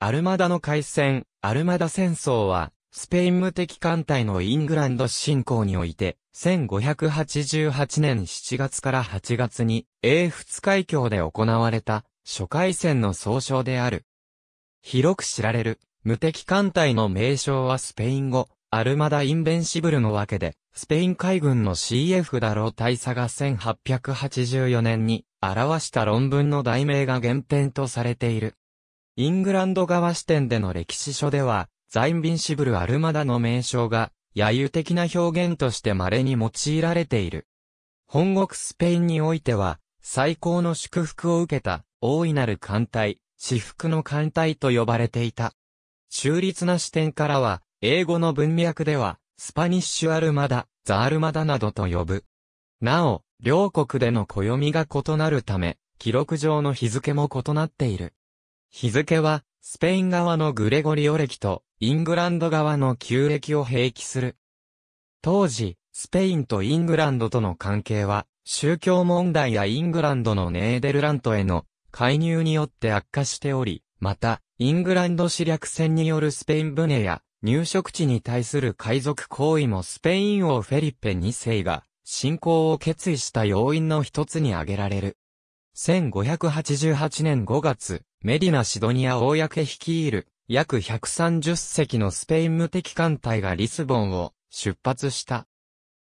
アルマダの海戦、アルマダ戦争は、スペイン無敵艦隊のイングランド侵攻において、1588年7月から8月に、英仏海峡で行われた、初回戦の総称である。広く知られる、無敵艦隊の名称はスペイン語、アルマダ・インベンシブルのわけで、スペイン海軍の CF だろう大佐が1884年に、表した論文の題名が原点とされている。イングランド側視点での歴史書では、ザインビンシブルアルマダの名称が、揶揄的な表現として稀に用いられている。本国スペインにおいては、最高の祝福を受けた、大いなる艦隊、至福の艦隊と呼ばれていた。中立な視点からは、英語の文脈では、スパニッシュアルマダ、ザアルマダなどと呼ぶ。なお、両国での暦が異なるため、記録上の日付も異なっている。日付は、スペイン側のグレゴリオ歴と、イングランド側の旧歴を併記する。当時、スペインとイングランドとの関係は、宗教問題やイングランドのネーデルラントへの介入によって悪化しており、また、イングランド史略戦によるスペイン船や入植地に対する海賊行為もスペイン王フェリッペ2世が侵攻を決意した要因の一つに挙げられる。1588年5月、メディナ・シドニア公率いる、約130隻のスペイン無敵艦隊がリスボンを出発した。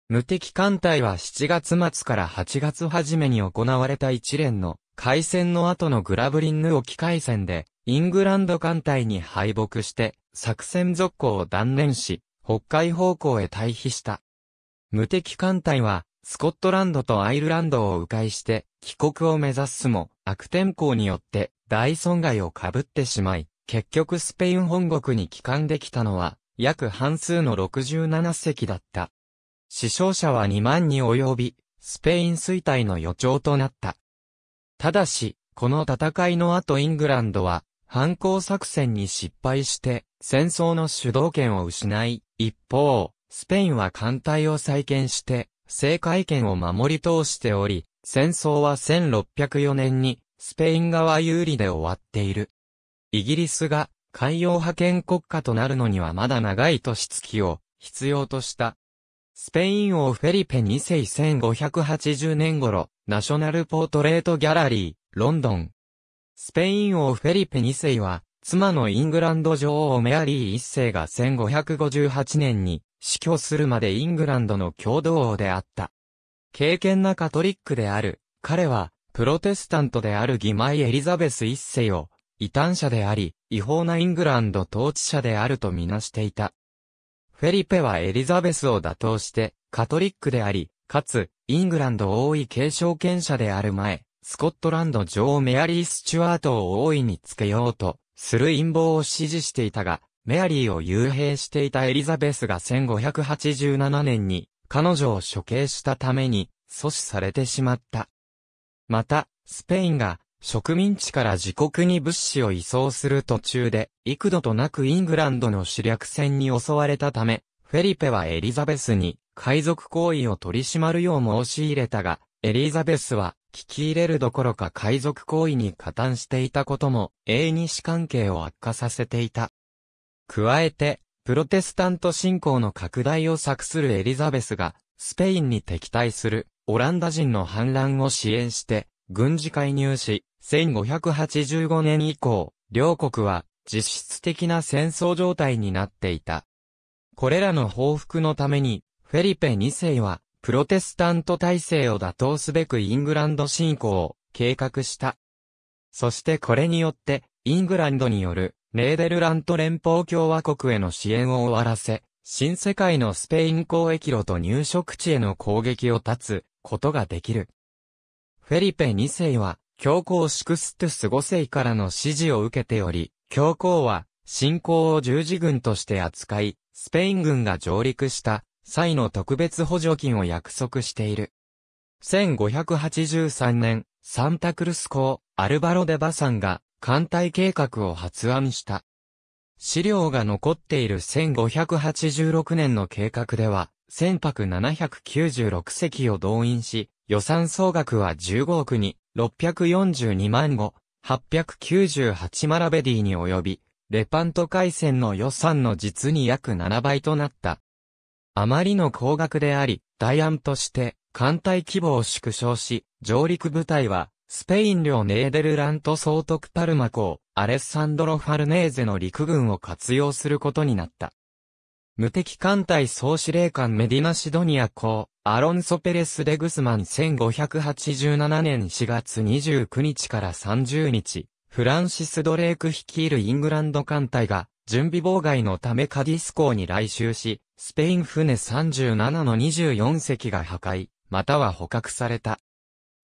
無敵艦隊は7月末から8月初めに行われた一連の海戦の後のグラブリンヌ沖海戦で、イングランド艦隊に敗北して、作戦続行を断念し、北海方向へ退避した。無敵艦隊は、スコットランドとアイルランドを迂回して、帰国を目指すも、悪天候によって大損害を被ってしまい、結局スペイン本国に帰還できたのは、約半数の67隻だった。死傷者は2万に及び、スペイン衰退の予兆となった。ただし、この戦いの後イングランドは、反抗作戦に失敗して、戦争の主導権を失い、一方、スペインは艦隊を再建して、政界権を守り通しており、戦争は1604年にスペイン側有利で終わっている。イギリスが海洋派遣国家となるのにはまだ長い年月を必要とした。スペイン王フェリペ2世1580年頃、ナショナルポートレートギャラリー、ロンドン。スペイン王フェリペ2世は、妻のイングランド女王メアリー1世が1558年に死去するまでイングランドの共同王であった。敬虔なカトリックである。彼は、プロテスタントである義妹エリザベス一世を、異端者であり、違法なイングランド統治者であるとみなしていた。フェリペはエリザベスを打倒して、カトリックであり、かつ、イングランド王位継承権者である前、スコットランド女王メアリー・スチュワートを王位につけようと、する陰謀を支持していたが、メアリーを幽閉していたエリザベスが1587年に、彼女を処刑したために阻止されてしまった。また、スペインが植民地から自国に物資を移送する途中で幾度となくイングランドの主略戦に襲われたため、フェリペはエリザベスに海賊行為を取り締まるよう申し入れたが、エリザベスは聞き入れるどころか海賊行為に加担していたことも、英日関係を悪化させていた。加えて、プロテスタント信仰の拡大を策するエリザベスが、スペインに敵対するオランダ人の反乱を支援して、軍事介入し、1585年以降、両国は実質的な戦争状態になっていた。これらの報復のために、フェリペ2世は、プロテスタント体制を打倒すべくイングランド侵攻を計画した。そしてこれによって、イングランドによるネーデルラント連邦共和国への支援を終わらせ、新世界のスペイン交易路と入植地への攻撃を断つことができる。フェリペ2世は、教皇シクストゥス5世からの支持を受けており、教皇は、侵攻を十字軍として扱い、スペイン軍が上陸した際の特別補助金を約束している。1583年、サンタクルス公、アルバロ・デ・バサンが、艦隊計画を発案した。資料が残っている1586年の計画では、船舶796隻を動員し、予算総額は15億に、642万5、898マラベディに及び、レパント海戦の予算の実に約7倍となった。あまりの高額であり、代案として、艦隊規模を縮小し、上陸部隊はスペイン領ネーデルラント総督パルマ公、アレッサンドロ・ファルネーゼの陸軍を活用することになった。無敵艦隊総司令官メディナシドニア公、アロンソ・ペレス・デグスマン1587年4月29日から30日、フランシス・ドレーク率いるイングランド艦隊が、準備妨害のためカディス港に来襲し、スペイン船37の24隻が破壊、または捕獲された。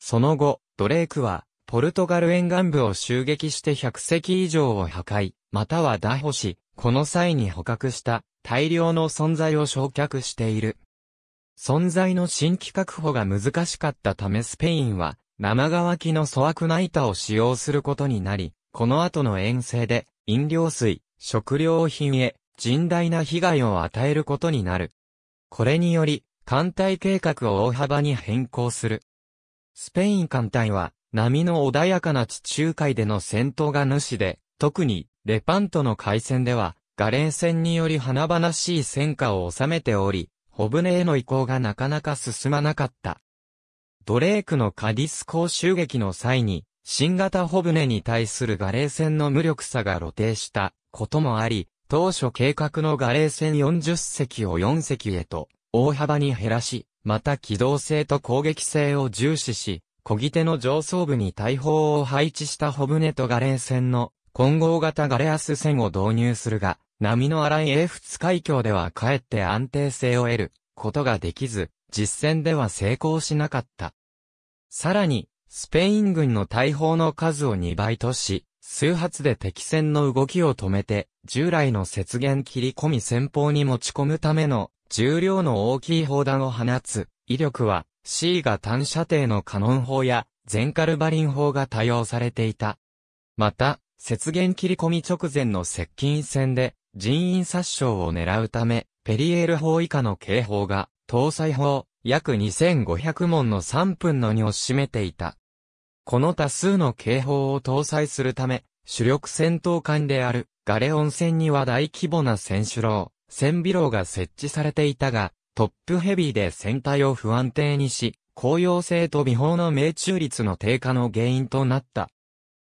その後、ドレークは、ポルトガル沿岸部を襲撃して100隻以上を破壊、または打破し、この際に捕獲した大量の存在を焼却している。存在の新規確保が難しかったためスペインは、生乾きの粗悪な板を使用することになり、この後の遠征で、飲料水、食料品へ、甚大な被害を与えることになる。これにより、艦隊計画を大幅に変更する。スペイン艦隊は、波の穏やかな地中海での戦闘が主で、特に、レパントの海戦では、ガレー戦により華々しい戦果を収めており、小舟への移行がなかなか進まなかった。ドレークのカディス港襲撃の際に、新型小舟に対するガレー戦の無力さが露呈したこともあり、当初計画のガレー戦40隻を4隻へと大幅に減らし、また機動性と攻撃性を重視し、小木手の上層部に大砲を配置したホブネとガレー船の混合型ガレアス船を導入するが、波の荒い英仏海峡ではかえって安定性を得ることができず、実戦では成功しなかった。さらに、スペイン軍の大砲の数を2倍とし、数発で敵船の動きを止めて、従来の雪原切り込み戦法に持ち込むための重量の大きい砲弾を放つ威力は C が単射程のカノン砲や全カルバリン砲が多用されていた。また、雪原切り込み直前の接近戦で人員殺傷を狙うため、ペリエール砲以下の警報が搭載砲約2500門の3分の2を占めていた。この多数の警報を搭載するため、主力戦闘艦であるガレオン戦には大規模な戦手楼、船尾楼が設置されていたが、トップヘビーで船体を不安定にし、高揚性と微砲の命中率の低下の原因となった。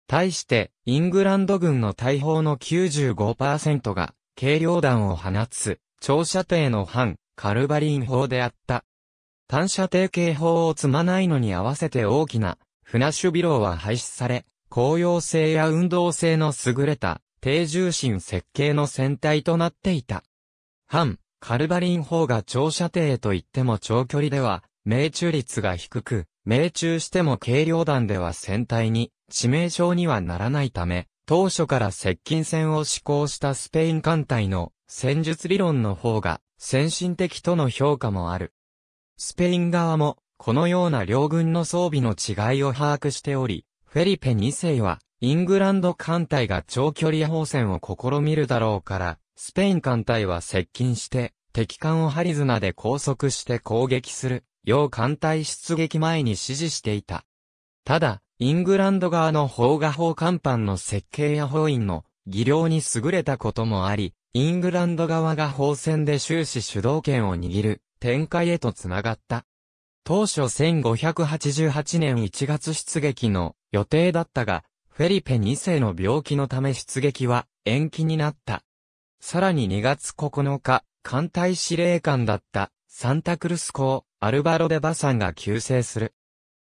対して、イングランド軍の大砲の95%が、軽量弾を放つ、長射程の反、カルバリン砲であった。単射程警報を積まないのに合わせて大きな、フナッシュビローは廃止され、高揚性や運動性の優れた、低重心設計の船体となっていた。反、カルバリン砲が長射程といっても長距離では、命中率が低く、命中しても軽量弾では戦隊に、致命傷にはならないため、当初から接近戦を施行したスペイン艦隊の戦術理論の方が先進的との評価もある。スペイン側もこのような両軍の装備の違いを把握しており、フェリペ2世はイングランド艦隊が長距離砲戦を試みるだろうからスペイン艦隊は接近して、敵艦をハリズナで拘束して攻撃する、よう艦隊出撃前に指示していた。ただ、イングランド側の砲画砲艦板の設計や砲員の技量に優れたこともあり、イングランド側が砲戦で終始主導権を握る展開へと繋がった。当初1588年1月出撃の予定だったが、フェリペ2世の病気のため出撃は延期になった。さらに2月9日、艦隊司令官だったサンタクルス公、アルバロ・デ・バさんが急世する。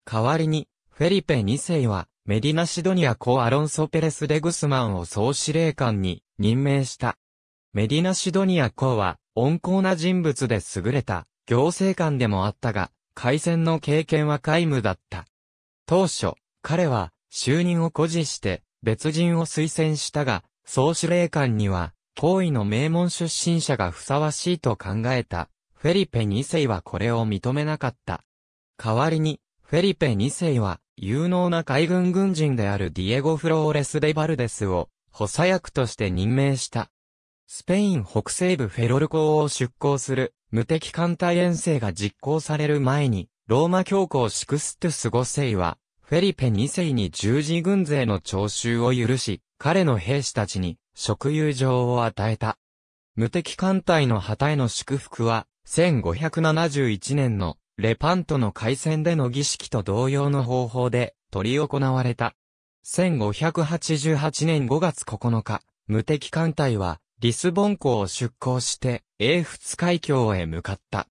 代わりに、フェリペ2世は、メディナ・シドニア公アロンソ・ペレス・デ・グスマンを総司令官に任命した。メディナ・シドニア公は、温厚な人物で優れた、行政官でもあったが、海戦の経験は皆無だった。当初、彼は、就任を誇示して、別人を推薦したが、総司令官には、皇位の名門出身者がふさわしいと考えた、フェリペ2世はこれを認めなかった。代わりに、フェリペ2世は、有能な海軍軍人であるディエゴ・フローレス・デバルデスを、補佐役として任命した。スペイン北西部フェロル港を出港する、無敵艦隊遠征が実行される前に、ローマ教皇シクストゥス5世は、フェリペ2世に十字軍勢の徴収を許し、彼の兵士たちに職友状を与えた。無敵艦隊の旗への祝福は、1571年のレパントの海戦での儀式と同様の方法で取り行われた。1588年5月9日、無敵艦隊はリスボン港を出港して英仏海峡へ向かった。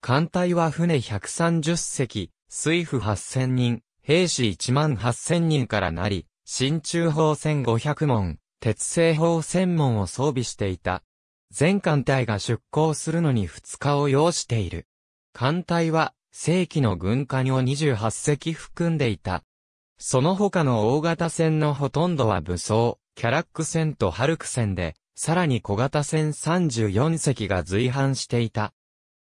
艦隊は船130隻、水夫8000人、兵士1万8000人からなり、新中砲1500門、鉄製砲専門を装備していた。全艦隊が出港するのに2日を要している。艦隊は、正規の軍艦を28隻含んでいた。その他の大型船のほとんどは武装、キャラック船とハルク船で、さらに小型船34隻が随伴していた。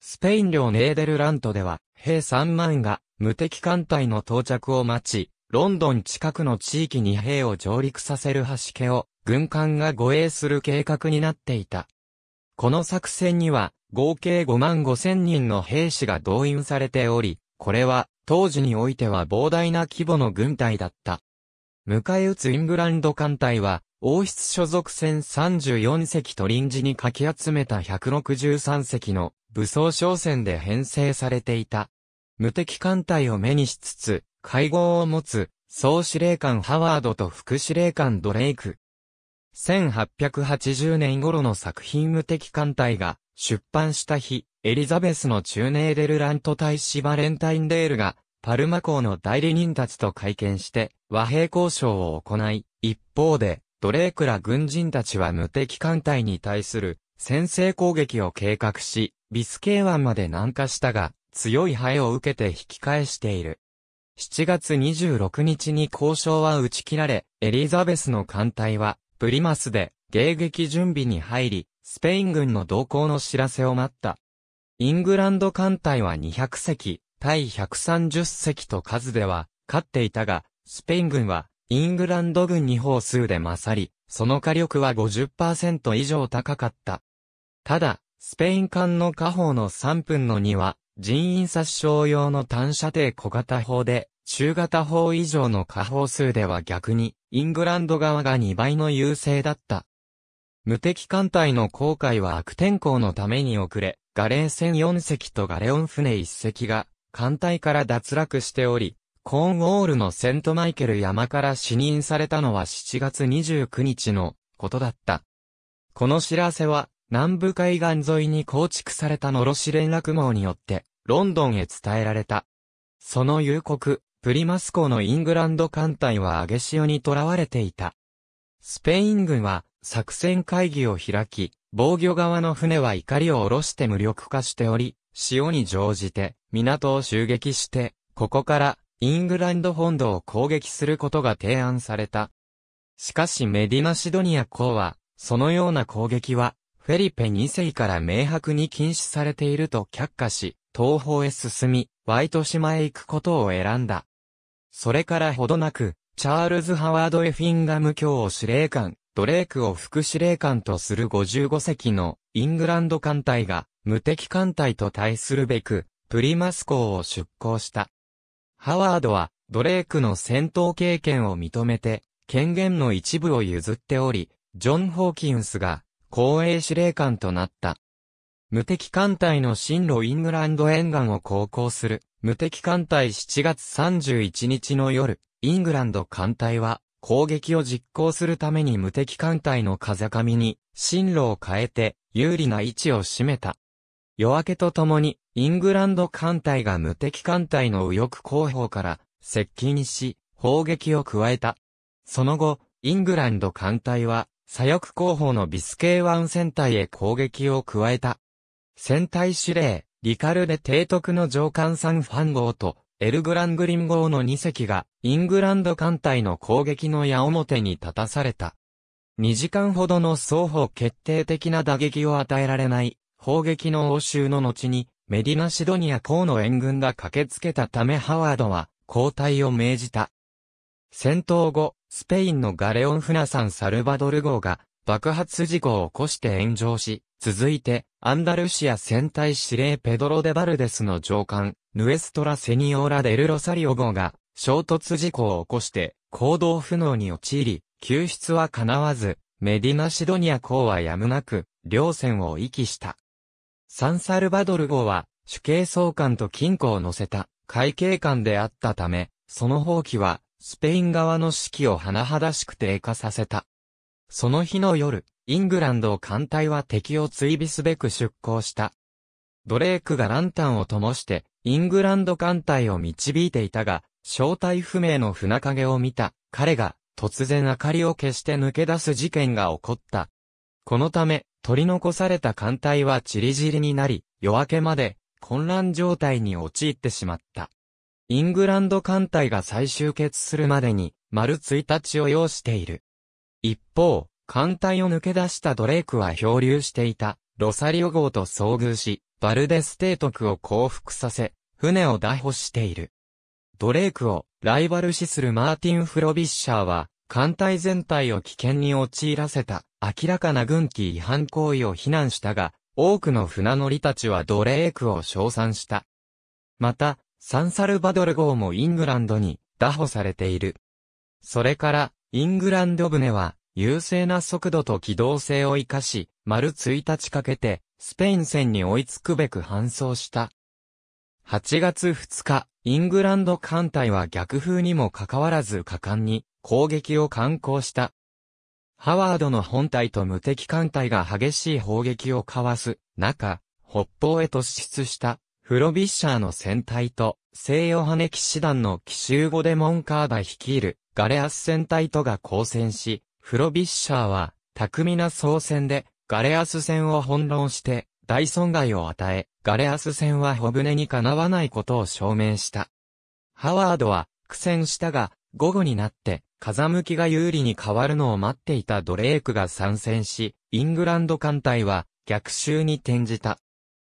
スペイン領ネーデルラントでは、兵3万が無敵艦隊の到着を待ち、ロンドン近くの地域に兵を上陸させる橋家を軍艦が護衛する計画になっていた。この作戦には、合計5万5千人の兵士が動員されており、これは、当時においては膨大な規模の軍隊だった。迎え撃つイングランド艦隊は、王室所属船34隻と臨時にかき集めた163隻の武装商船で編成されていた。無敵艦隊を目にしつつ、会合を持つ、総司令官ハワードと副司令官ドレイク、1880年頃の作品無敵艦隊が出版した日、エリザベスの中ネーデルラント大使バレンタインデールが、パルマ港の代理人たちと会見して和平交渉を行い、一方で、ドレークら軍人たちは無敵艦隊に対する先制攻撃を計画し、ビスケー湾まで南下したが、強いハエを受けて引き返している。7月26日に交渉は打ち切られ、エリザベスの艦隊はブリマスで迎撃準備に入り、スペイン軍の動向の知らせを待った。イングランド艦隊は200隻、対130隻と数では、勝っていたが、スペイン軍は、イングランド軍に砲数で勝り、その火力は50%以上高かった。ただ、スペイン艦の火砲の3分の2は、人員殺傷用の単射程小型砲で、中型砲以上の火砲数では逆に、イングランド側が2倍の優勢だった。無敵艦隊の航海は悪天候のために遅れ、ガレー船4隻とガレオン船1隻が艦隊から脱落しており、コーンウォールのセントマイケル山から死任されたのは7月29日のことだった。この知らせは南部海岸沿いに構築されたのろし連絡網によってロンドンへ伝えられた。その夕刻、プリマスコのイングランド艦隊は揚げ潮に囚われていた。スペイン軍は作戦会議を開き、防御側の船は怒りを下ろして無力化しており、潮に乗じて港を襲撃して、ここからイングランド本土を攻撃することが提案された。しかしメディナシドニア港は、そのような攻撃は、フェリペ2世から明白に禁止されていると却下し、東方へ進み、ワイト島へ行くことを選んだ。それからほどなく、チャールズ・ハワード・エフィンガム卿を司令官、ドレークを副司令官とする55隻のイングランド艦隊が無敵艦隊と対するべく、プリマス港を出港した。ハワードはドレークの戦闘経験を認めて、権限の一部を譲っており、ジョン・ホーキンスが公営司令官となった。無敵艦隊の進路イングランド沿岸を航行する無敵艦隊7月31日の夜、イングランド艦隊は、攻撃を実行するために無敵艦隊の風上に、進路を変えて、有利な位置を占めた。夜明けとともに、イングランド艦隊が無敵艦隊の右翼後方から、接近し、砲撃を加えた。その後、イングランド艦隊は、左翼後方のビスケイ湾戦隊へ攻撃を加えた。戦隊司令、リカルデ提督の上官サンファン号と、エルグラングリン号の2隻が、イングランド艦隊の攻撃の矢面に立たされた。2時間ほどの双方決定的な打撃を与えられない、砲撃の応酬の後に、メディナシドニア港の援軍が駆けつけたためハワードは、交代を命じた。戦闘後、スペインのガレオンフナサン・サルバドル号が爆発事故を起こして炎上し、続いて、アンダルシア戦隊司令ペドロ・デ・バルデスの上官、ヌエストラ・セニオーラ・デル・ロサリオ号が、衝突事故を起こして、行動不能に陥り、救出は叶わず、メディナ・シドニア港はやむなく、両船を遺棄した。サンサルバドル号は、主計総監と金庫を乗せた、会計官であったため、その放棄は、スペイン側の指揮を甚だしく低下させた。その日の夜、イングランド艦隊は敵を追尾すべく出港した。ドレークがランタンを灯して、イングランド艦隊を導いていたが、正体不明の船影を見た、彼が、突然明かりを消して抜け出す事件が起こった。このため、取り残された艦隊は散り散りになり、夜明けまで混乱状態に陥ってしまった。イングランド艦隊が再集結するまでに、丸1日を要している。一方、艦隊を抜け出したドレークは漂流していた、ロサリオ号と遭遇し、バルデステトクを降伏させ、船を拿捕している。ドレークをライバル視するマーティン・フロビッシャーは、艦隊全体を危険に陥らせた明らかな軍機違反行為を非難したが、多くの船乗りたちはドレークを称賛した。また、サンサルバドル号もイングランドに打破されている。それから、イングランド船は、優勢な速度と機動性を活かし、丸1日かけて、スペイン戦に追いつくべく搬送した。8月2日、イングランド艦隊は逆風にもかかわらず果敢に攻撃を敢行した。ハワードの本隊と無敵艦隊が激しい砲撃を交わす中、北方へ突出した。フロビッシャーの戦隊と、聖ヨハネ騎士団の奇襲後でモンカーバ率いるガレアス戦隊とが交戦し、フロビッシャーは、巧みな総戦で、ガレアス戦を翻弄して、大損害を与え、ガレアス戦は小舟にかなわないことを証明した。ハワードは、苦戦したが、午後になって、風向きが有利に変わるのを待っていたドレークが参戦し、イングランド艦隊は逆襲に転じた。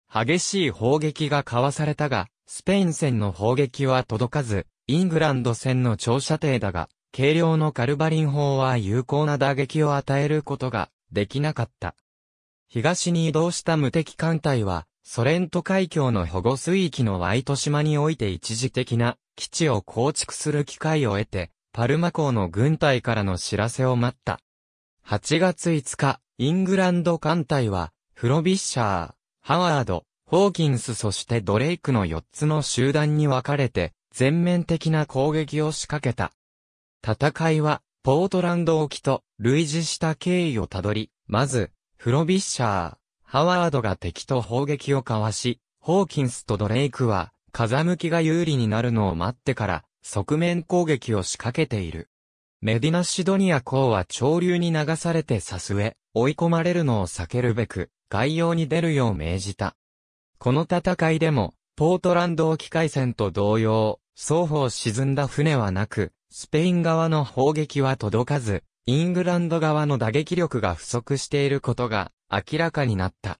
激しい砲撃が交わされたが、スペイン戦の砲撃は届かず、イングランド戦の長射程だが、軽量のカルバリン砲は有効な打撃を与えることができなかった。東に移動した無敵艦隊は、ソレント海峡の保護水域のワイト島において一時的な基地を構築する機会を得て、パルマ港の軍隊からの知らせを待った。8月5日、イングランド艦隊は、フロビッシャー、ハワード、ホーキンスそしてドレイクの4つの集団に分かれて、全面的な攻撃を仕掛けた。戦いは、ポートランド沖と類似した経緯をたどり、まず、フロビッシャー、ハワードが敵と砲撃を交わし、ホーキンスとドレイクは、風向きが有利になるのを待ってから、側面攻撃を仕掛けている。メディナ・シドニア港は潮流に流されてさす上、追い込まれるのを避けるべく、概要に出るよう命じた。この戦いでも、ポートランド沖海戦と同様、双方沈んだ船はなく、スペイン側の砲撃は届かず、イングランド側の打撃力が不足していることが明らかになった。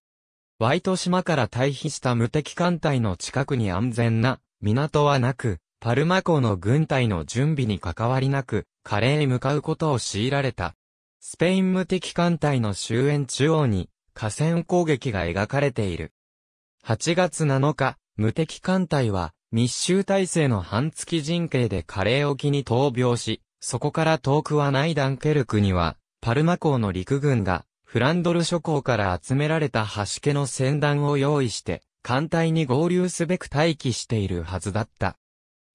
ワイト島から退避した無敵艦隊の近くに安全な港はなく、パルマ港の軍隊の準備に関わりなく、カレーへ向かうことを強いられた。スペイン無敵艦隊の終焉中央に河川攻撃が描かれている。8月7日、無敵艦隊は密集体制の半月陣形でカレー沖に闘病し、そこから遠くはないダンケルクには、パルマ港の陸軍が、フランドル諸港から集められた橋家の船団を用意して、艦隊に合流すべく待機しているはずだった。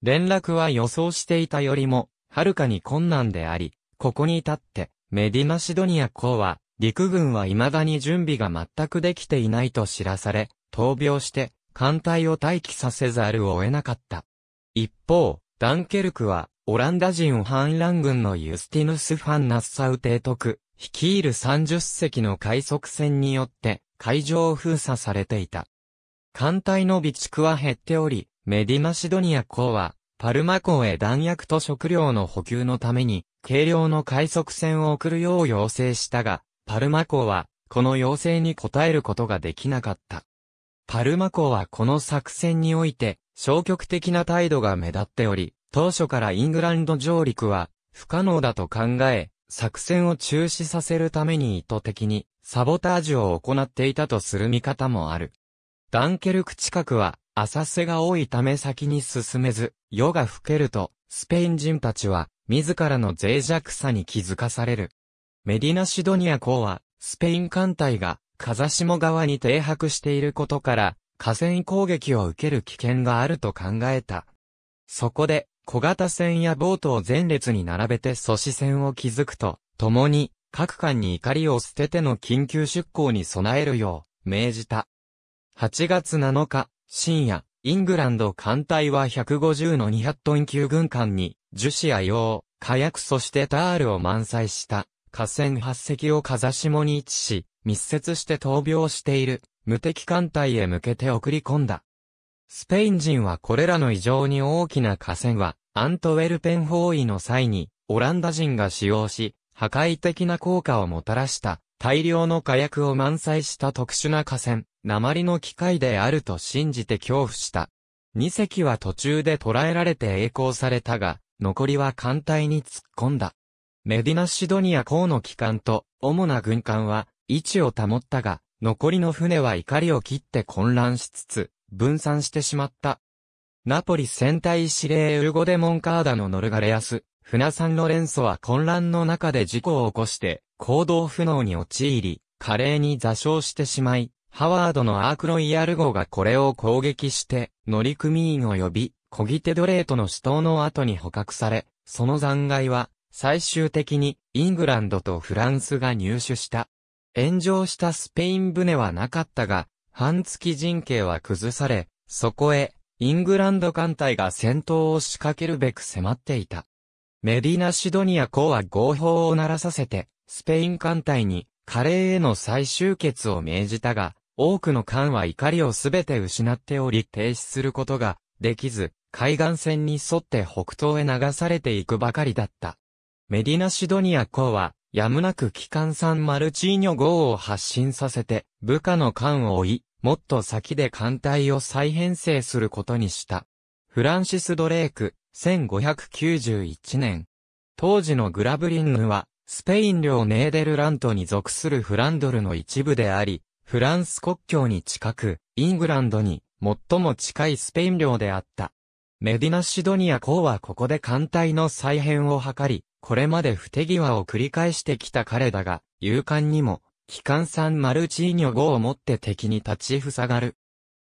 連絡は予想していたよりも、はるかに困難であり、ここに至って、メディマシドニア港は、陸軍は未だに準備が全くできていないと知らされ、闘病して、艦隊を待機させざるを得なかった。一方、ダンケルクは、オランダ人反乱軍のユスティヌス・ファン・ナッサウ提督、率いる30隻の海速船によって、海上を封鎖されていた。艦隊の備蓄は減っており、メディマシドニア港は、パルマ港へ弾薬と食料の補給のために、軽量の海速船を送るよう要請したが、パルマ校は、この要請に応えることができなかった。パルマ校はこの作戦において、消極的な態度が目立っており、当初からイングランド上陸は、不可能だと考え、作戦を中止させるために意図的に、サボタージュを行っていたとする見方もある。ダンケルク近くは、浅瀬が多いため先に進めず、夜が更けると、スペイン人たちは、自らの脆弱さに気づかされる。メディナシドニア港は、スペイン艦隊が、風下側に停泊していることから、河川攻撃を受ける危険があると考えた。そこで、小型船やボートを前列に並べて阻止船を築くと、共に、各艦に怒りを捨てての緊急出港に備えるよう、命じた。8月7日、深夜、イングランド艦隊は150の200トン級軍艦に、樹脂や用、火薬そしてタールを満載した。河川8隻を風下に位置し、密接して闘病している無敵艦隊へ向けて送り込んだ。スペイン人はこれらの異常に大きな河川は、アントウェルペン包囲の際に、オランダ人が使用し、破壊的な効果をもたらした、大量の火薬を満載した特殊な河川、鉛の機械であると信じて恐怖した。2隻は途中で捕らえられて栄光されたが、残りは艦隊に突っ込んだ。メディナ・シドニア港の機関と、主な軍艦は、位置を保ったが、残りの船は怒りを切って混乱しつつ、分散してしまった。ナポリ戦隊司令ウルゴデ・モンカーダのノルガレアス、船産ンロレンソは混乱の中で事故を起こして、行動不能に陥り、華麗に座礁してしまい、ハワードのアークロイヤル号がこれを攻撃して、乗組員を呼び、小ギテドレートの死闘の後に捕獲され、その残骸は、最終的にイングランドとフランスが入手した。炎上したスペイン船はなかったが、半月陣形は崩され、そこへ、イングランド艦隊が戦闘を仕掛けるべく迫っていた。メディナ・シドニア港は合法を鳴らさせて、スペイン艦隊に、カレーへの再集結を命じたが、多くの艦は怒りをすべて失っており停止することができず、海岸線に沿って北東へ流されていくばかりだった。メディナ・シドニア公は、やむなく機関産マルチーニョ号を発進させて、部下の艦を追い、もっと先で艦隊を再編成することにした。フランシス・ドレーク、1591年。当時のグラブリンヌは、スペイン領ネーデルラントに属するフランドルの一部であり、フランス国境に近く、イングランドに最も近いスペイン領であった。メディナ・シドニア公はここで艦隊の再編を図り、これまで不手際を繰り返してきた彼だが、勇敢にも、機関艦マルチーニョ号をもって敵に立ちふさがる。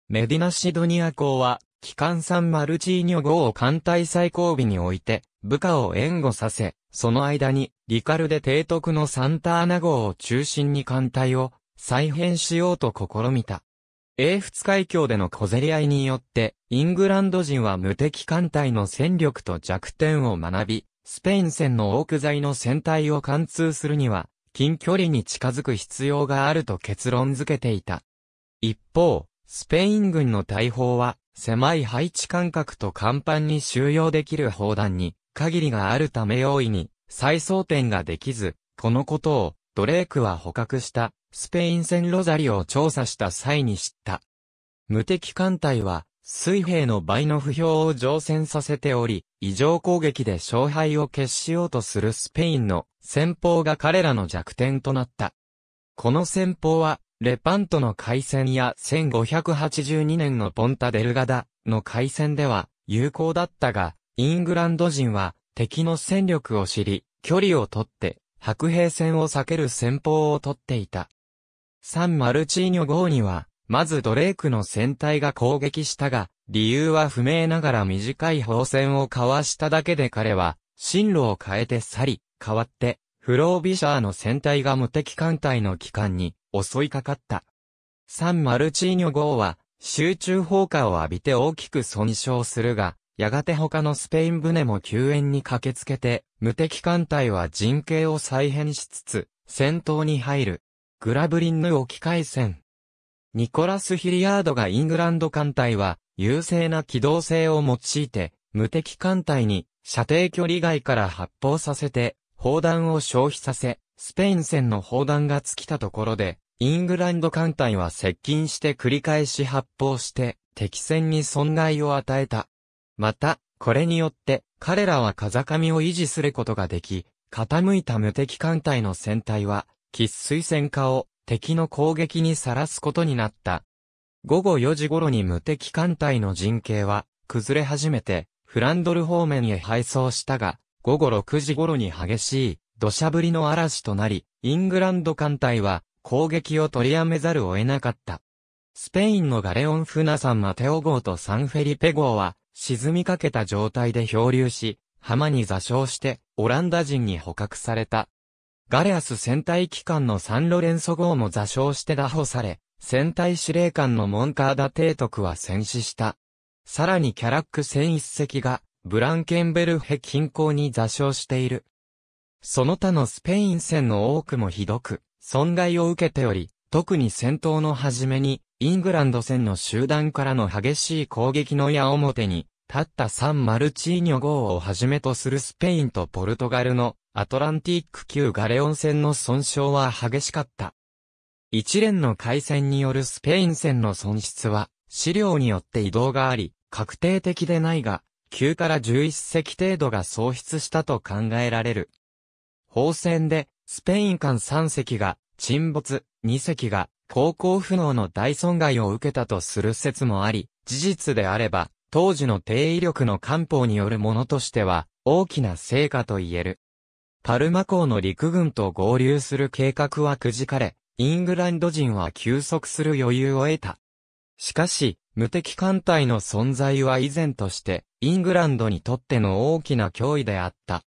メディナ・シドニア公は、機関艦マルチーニョ号を艦隊最後尾に置いて、部下を援護させ、その間に、リカルデ提督のサンタアナ号を中心に艦隊を再編しようと試みた。英仏海峡での小競り合いによって、イングランド人は無敵艦隊の戦力と弱点を学び、スペイン戦の多く材の船体を貫通するには、近距離に近づく必要があると結論付けていた。一方、スペイン軍の大砲は、狭い配置間隔と甲板に収容できる砲弾に、限りがあるため容易に、再装填ができず、このことを、ドレークは捕獲した。スペイン戦ロザリオを調査した際に知った。無敵艦隊は、水兵の倍の不評を乗船させており、異常攻撃で勝敗を決しようとするスペインの戦法が彼らの弱点となった。この戦法は、レパントの海戦や1582年のポンタデルガダの海戦では有効だったが、イングランド人は敵の戦力を知り、距離をとって、白兵戦を避ける戦法をとっていた。サン・マルチーニョ号には、まずドレークの船体が攻撃したが、理由は不明ながら短い砲船を交わしただけで彼は、進路を変えて去り、変わって、フロービシャーの船体が無敵艦隊の機関に襲いかかった。サン・マルチーニョ号は集中砲火を浴びて大きく損傷するが、やがて他のスペイン船も救援に駆けつけて、無敵艦隊は陣形を再編しつつ、戦闘に入る。グラブリンヌ置き換え戦。ニコラス・ヒリヤードがイングランド艦隊は、優勢な機動性を用いて、無敵艦隊に、射程距離外から発砲させて、砲弾を消費させ、スペイン戦の砲弾が尽きたところで、イングランド艦隊は接近して繰り返し発砲して、敵戦に損害を与えた。また、これによって、彼らは風上を維持することができ、傾いた無敵艦隊の船体は、喫水戦下を敵の攻撃にさらすことになった。午後4時頃に無敵艦隊の陣形は崩れ始めてフランドル方面へ配送したが、午後6時頃に激しい土砂降りの嵐となり、イングランド艦隊は攻撃を取りやめざるを得なかった。スペインのガレオン・フナサン・マテオ号とサンフェリペ号は沈みかけた状態で漂流し、浜に座礁してオランダ人に捕獲された。ガレアス戦隊機関のサンロレンソ号も座礁して拿捕され、戦隊司令官のモンカーダ提督は戦死した。さらにキャラック戦一隻が、ブランケンベルヘ近郊に座礁している。その他のスペイン戦の多くもひどく、損害を受けており、特に戦闘の初めに、イングランド戦の集団からの激しい攻撃の矢面に、立ったサン・マルチーニョ号をはじめとするスペインとポルトガルのアトランティック級ガレオン戦の損傷は激しかった。一連の海戦によるスペイン戦の損失は、資料によって移動があり、確定的でないが、9から11隻程度が喪失したと考えられる。砲戦で、スペイン艦3隻が、沈没、2隻が、航行不能の大損害を受けたとする説もあり、事実であれば、当時の低威力の艦砲によるものとしては、大きな成果と言える。パルマ港の陸軍と合流する計画はくじかれ、イングランド人は休息する余裕を得た。しかし、無敵艦隊の存在は以前として、イングランドにとっての大きな脅威であった。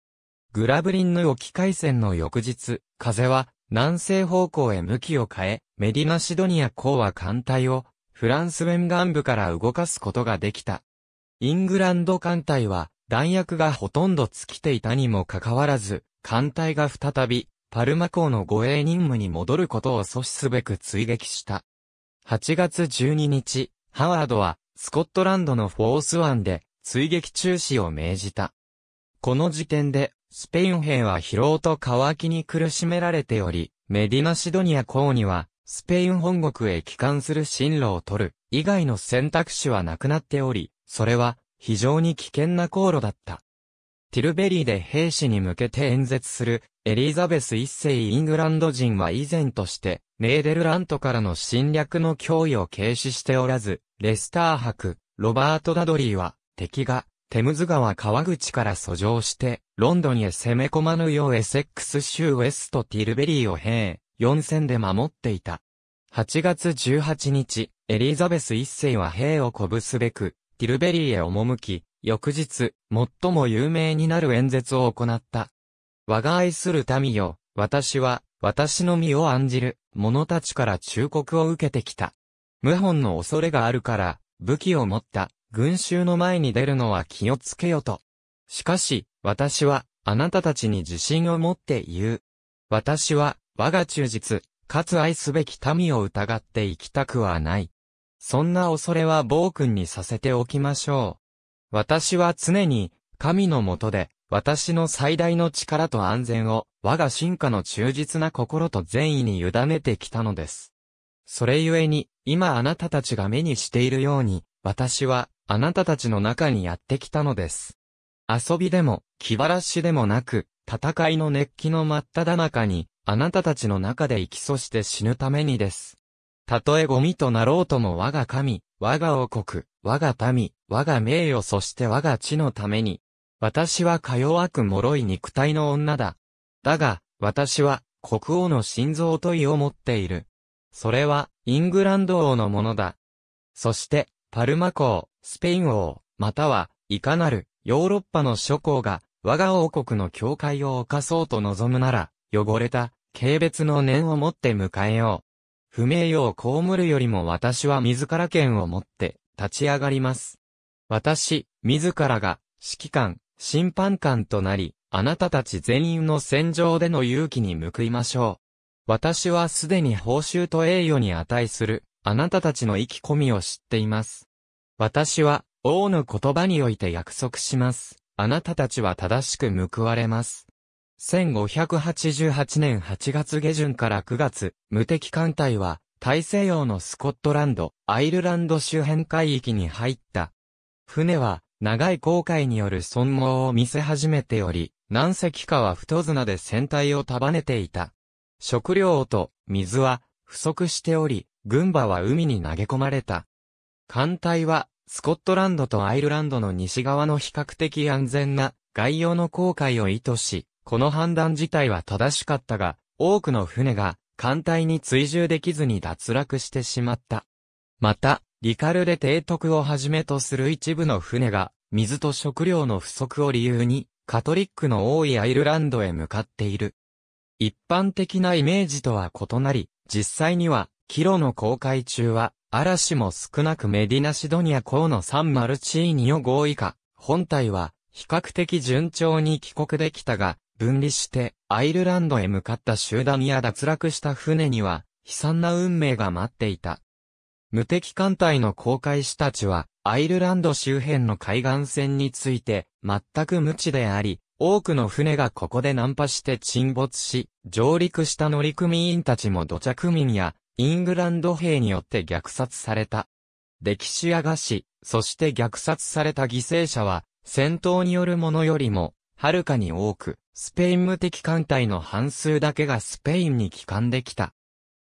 グラブリンの沖海戦の翌日、風は南西方向へ向きを変え、メディナシドニア港は艦隊をフランス沿岸部から動かすことができた。イングランド艦隊は弾薬がほとんど尽きていたにもかかわらず、艦隊が再び、パルマ港の護衛任務に戻ることを阻止すべく追撃した。8月12日、ハワードは、スコットランドのフォース湾で、追撃中止を命じた。この時点で、スペイン兵は疲労と乾きに苦しめられており、メディナシドニア港には、スペイン本国へ帰還する進路を取る、以外の選択肢はなくなっており、それは、非常に危険な航路だった。ティルベリーで兵士に向けて演説する、エリザベス一世イングランド人は以前として、ネーデルラントからの侵略の脅威を軽視しておらず、レスター博、ロバート・ダドリーは、敵が、テムズ川川口から遡上して、ロンドンへ攻め込まぬようエセックス州ウェスト・ティルベリーを兵、四戦で守っていた。8月18日、エリザベス一世は兵を鼓舞すべく、ティルベリーへ赴き、翌日、最も有名になる演説を行った。我が愛する民よ、私は、私の身を案じる、者たちから忠告を受けてきた。謀反の恐れがあるから、武器を持った、群衆の前に出るのは気をつけよと。しかし、私は、あなたたちに自信を持って言う。私は、我が忠実、かつ愛すべき民を疑って行きたくはない。そんな恐れは暴君にさせておきましょう。私は常に、神のもとで、私の最大の力と安全を、我が進化の忠実な心と善意に委ねてきたのです。それゆえに、今あなたたちが目にしているように、私は、あなたたちの中にやってきたのです。遊びでも、気晴らしでもなく、戦いの熱気の真っ只中に、あなたたちの中で生きそして死ぬためにです。たとえゴミとなろうとも我が神、我が王国、我が民、我が名誉そして我が地のために。私はか弱く脆い肉体の女だ。だが、私は、国王の心臓といを持っている。それは、イングランド王のものだ。そして、パルマ公、スペイン王、または、いかなる、ヨーロッパの諸侯が、我が王国の境界を犯そうと望むなら、汚れた、軽蔑の念を持って迎えよう。不名誉を被るよりも私は自ら剣を持って、立ち上がります。私、自らが、指揮官、審判官となり、あなたたち全員の戦場での勇気に報いましょう。私はすでに報酬と栄誉に値する、あなたたちの意気込みを知っています。私は、王の言葉において約束します。あなたたちは正しく報われます。1588年8月下旬から9月、無敵艦隊は、大西洋のスコットランド、アイルランド周辺海域に入った。船は、長い航海による損耗を見せ始めており、何隻かは太綱で船体を束ねていた。食料と水は不足しており、軍馬は海に投げ込まれた。艦隊は、スコットランドとアイルランドの西側の比較的安全な外洋の航海を意図し、この判断自体は正しかったが、多くの船が艦隊に追従できずに脱落してしまった。また、リカルで提督をはじめとする一部の船が、水と食料の不足を理由に、カトリックの多いアイルランドへ向かっている。一般的なイメージとは異なり、実際には、キロの航海中は、嵐も少なくメディナシドニア港のサンマルチーニを合意下、本体は比較的順調に帰国できたが、分離してアイルランドへ向かった集団や脱落した船には悲惨な運命が待っていた。無敵艦隊の航海士たちはアイルランド周辺の海岸線について全く無知であり、多くの船がここで難破して沈没し、上陸した乗組員たちも土着民やイングランド兵によって虐殺された。歴史や餓死、そして虐殺された犠牲者は、戦闘によるものよりもはるかに多く、スペイン無敵艦隊の半数だけがスペインに帰還できた。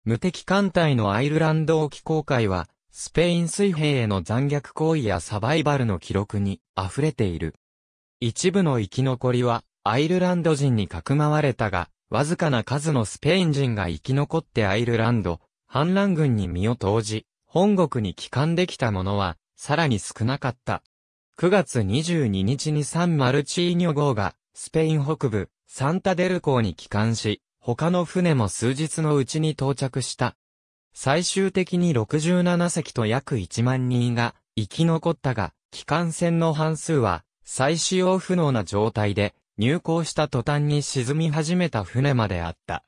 無敵艦隊のアイルランド沖航海は、スペイン水平への残虐行為やサバイバルの記録に溢れている。一部の生き残りは、アイルランド人にかくまわれたが、わずかな数のスペイン人が生き残ってアイルランド、反乱軍に身を投じ、本国に帰還できた者は、さらに少なかった。9月22日にサンマルチーニョ号が、スペイン北部、サンタデル港に帰還し、他の船も数日のうちに到着した。最終的に67隻と約1万人が生き残ったが、帰還船の半数は再使用不能な状態で入港した途端に沈み始めた船まであった。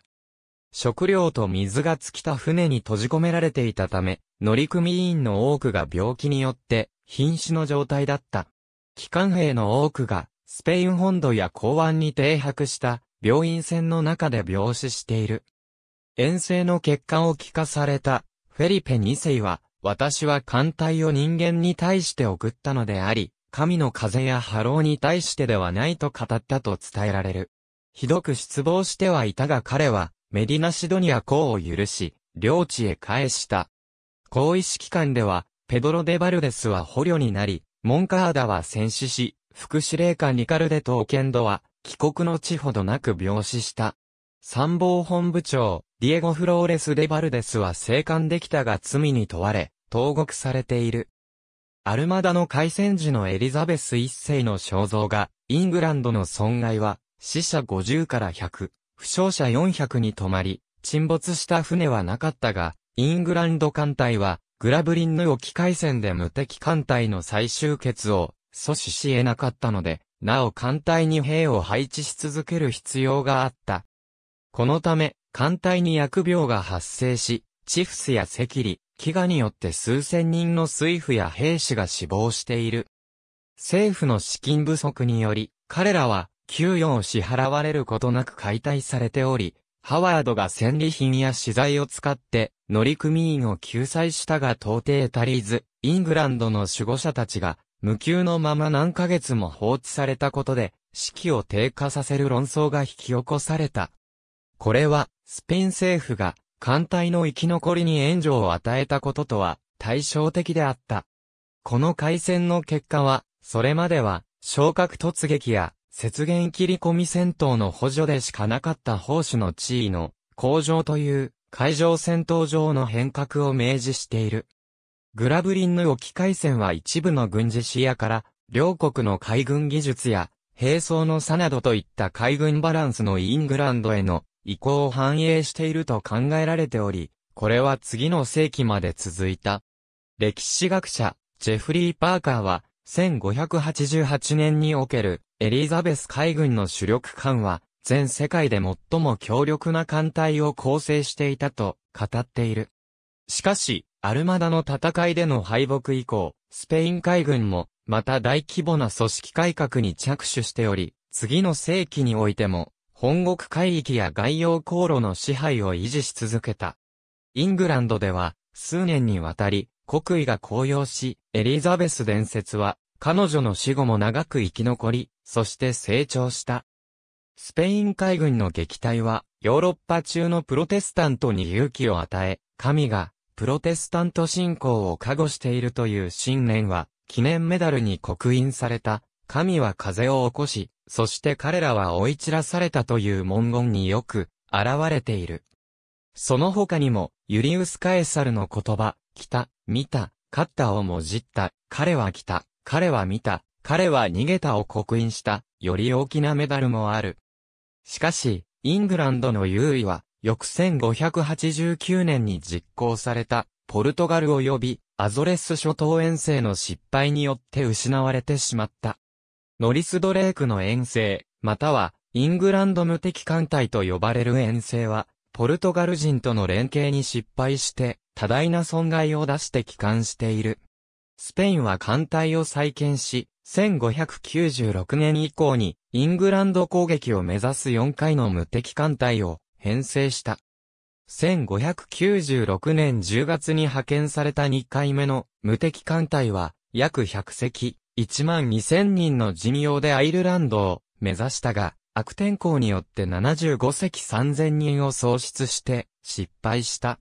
食料と水が尽きた船に閉じ込められていたため、乗組員の多くが病気によって瀕死の状態だった。機関兵の多くが、スペイン本土や港湾に停泊した、病院船の中で病死している。遠征の欠陥を聞かされた、フェリペ2世は、私は艦隊を人間に対して送ったのであり、神の風や波浪に対してではないと語ったと伝えられる。ひどく失望してはいたが彼は、メディナシドニア港を許し、領地へ返した。公意識官では、ペドロ・デ・バルデスは捕虜になり、モンカーダは戦死し、副司令官ニカルデとオケンドは、帰国の地ほどなく病死した。参謀本部長、ディエゴ・フローレス・デ・バルデスは生還できたが罪に問われ、投獄されている。アルマダの海戦時のエリザベス一世の肖像が、イングランドの損害は、死者50から100、負傷者400に止まり、沈没した船はなかったが、イングランド艦隊は、グラブリンのを機回戦で無敵艦隊の最終決を阻止し得なかったので、なお艦隊に兵を配置し続ける必要があった。このため、艦隊に疫病が発生し、チフスや赤痢、飢餓によって数千人の水夫や兵士が死亡している。政府の資金不足により、彼らは給与を支払われることなく解体されており、ハワードが戦利品や資材を使って、乗組員を救済したが到底足りず、イングランドの守護者たちが、無給のまま何ヶ月も放置されたことで、士気を低下させる論争が引き起こされた。これは、スペイン政府が、艦隊の生き残りに援助を与えたこととは、対照的であった。この海戦の結果は、それまでは、昇格突撃や、雪原切り込み戦闘の補助でしかなかった砲手の地位の向上という海上戦闘場の変革を明示している。グラブリンの沖海戦は一部の軍事視野から両国の海軍技術や兵装の差などといった海軍バランスのイングランドへの移行を反映していると考えられており、これは次の世紀まで続いた。歴史学者、ジェフリー・パーカーは、1588年におけるエリザベス海軍の主力艦は全世界で最も強力な艦隊を構成していたと語っている。しかし、アルマダの戦いでの敗北以降、スペイン海軍もまた大規模な組織改革に着手しており、次の世紀においても本国海域や外洋航路の支配を維持し続けた。イングランドでは、数年にわたり、国威が高揚し、エリザベス伝説は、彼女の死後も長く生き残り、そして成長した。スペイン海軍の撃退は、ヨーロッパ中のプロテスタントに勇気を与え、神が、プロテスタント信仰を加護しているという信念は、記念メダルに刻印された、神は風を起こし、そして彼らは追い散らされたという文言によく、現れている。その他にも、ユリウス・カエサルの言葉、来た、見た、勝ったをもじった、彼は来た、彼は見た、彼は逃げたを刻印した、より大きなメダルもある。しかし、イングランドの優位は、翌1589年に実行された、ポルトガル及び、アゾレス諸島遠征の失敗によって失われてしまった。ノリス・ドレークの遠征、または、イングランド無敵艦隊と呼ばれる遠征は、ポルトガル人との連携に失敗して、多大な損害を出して帰還している。スペインは艦隊を再建し、1596年以降にイングランド攻撃を目指す4回の無敵艦隊を編成した。1596年10月に派遣された2回目の無敵艦隊は約100隻、1万2000人の人用でアイルランドを目指したが、悪天候によって75隻3000人を喪失して失敗した。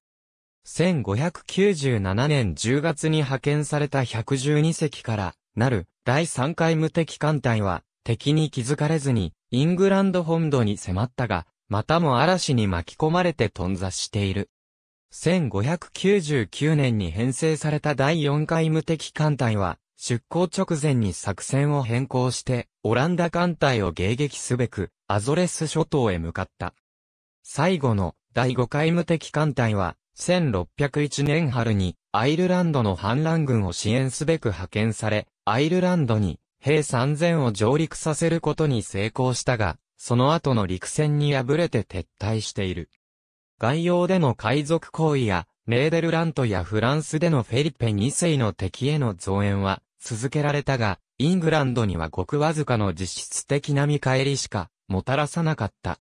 1597年10月に派遣された112隻からなる第3回無敵艦隊は敵に気づかれずにイングランド本土に迫ったが、またも嵐に巻き込まれて頓挫している。1599年に編成された第4回無敵艦隊は、出港直前に作戦を変更して、オランダ艦隊を迎撃すべく、アゾレス諸島へ向かった。最後の第5回無敵艦隊は、1601年春にアイルランドの反乱軍を支援すべく派遣され、アイルランドに兵3000を上陸させることに成功したが、その後の陸戦に敗れて撤退している。外洋での海賊行為や、ネーデルラントやフランスでのフェリペ2世の敵への増援は続けられたが、イングランドにはごくわずかの実質的な見返りしかもたらさなかった。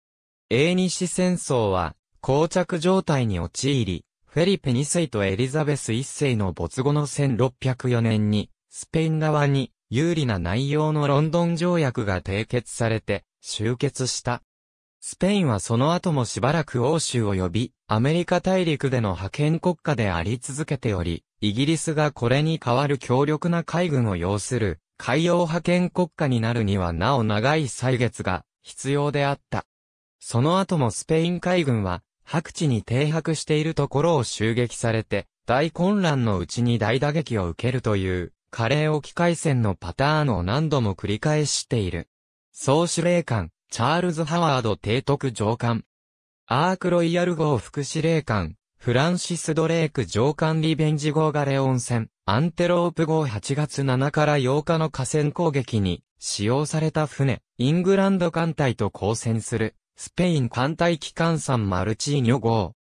英西戦争は膠着状態に陥り、フェリペ2世とエリザベス1世の没後の1604年に、スペイン側に有利な内容のロンドン条約が締結されて、終結した。スペインはその後もしばらく欧州及び、アメリカ大陸での派遣国家であり続けており、イギリスがこれに代わる強力な海軍を要する、海洋派遣国家になるにはなお長い歳月が必要であった。その後もスペイン海軍は白地に停泊しているところを襲撃されて、大混乱のうちに大打撃を受けるという、カレー沖海戦のパターンを何度も繰り返している。総司令官、チャールズ・ハワード提督上官。アークロイヤル号副司令官、フランシス・ドレーク上官リベンジ号ガレオン船、アンテロープ号8月7から8日の河川攻撃に使用された船、イングランド艦隊と交戦する。スペイン艦隊機関山マルチーニョ号。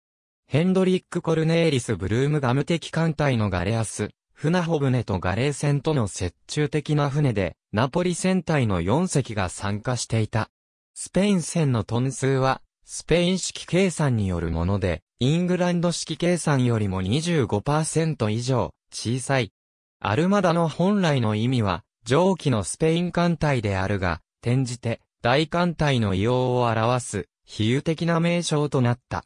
ヘンドリック・コルネーリス・ブルームガム的艦隊のガレアス、船穂船とガレー船との折衷的な船で、ナポリ船隊の4隻が参加していた。スペイン船のトン数は、スペイン式計算によるもので、イングランド式計算よりも25%以上、小さい。アルマダの本来の意味は、蒸気のスペイン艦隊であるが、転じて、大艦隊の異様を表す、比喩的な名称となった。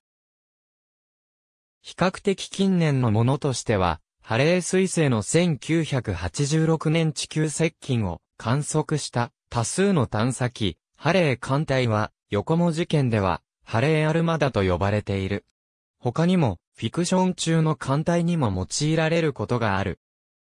比較的近年のものとしては、ハレー彗星の1986年地球接近を観測した多数の探査機、ハレー艦隊は、横文事件では、ハレーアルマダと呼ばれている。他にも、フィクション中の艦隊にも用いられることがある。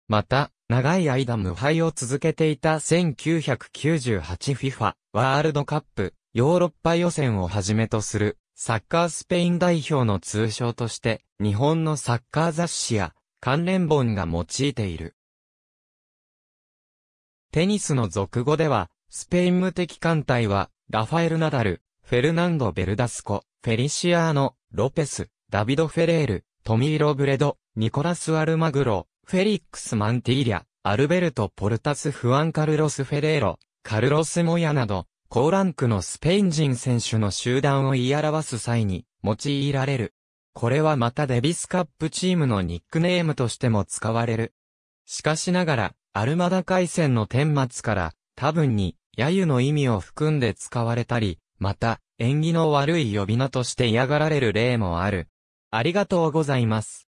また、長い間無敗を続けていた 1998FIFA ワールドカップヨーロッパ予選をはじめとするサッカースペイン代表の通称として日本のサッカー雑誌や関連本が用いている。テニスの俗語ではスペイン無敵艦隊はラファエル・ナダル、フェルナンド・ベルダスコ、フェリシアーノ、ロペス、ダビド・フェレール、トミー・ロブレド、ニコラス・アルマグロ、フェリックス・マンティーリャ、アルベルト・ポルタス・フアン・カルロス・フェレーロ、カルロス・モヤなど、高ランクのスペイン人選手の集団を言い表す際に用いられる。これはまたデビスカップチームのニックネームとしても使われる。しかしながら、アルマダ海戦の顛末から、多分に、揶揄の意味を含んで使われたり、また、縁起の悪い呼び名として嫌がられる例もある。ありがとうございます。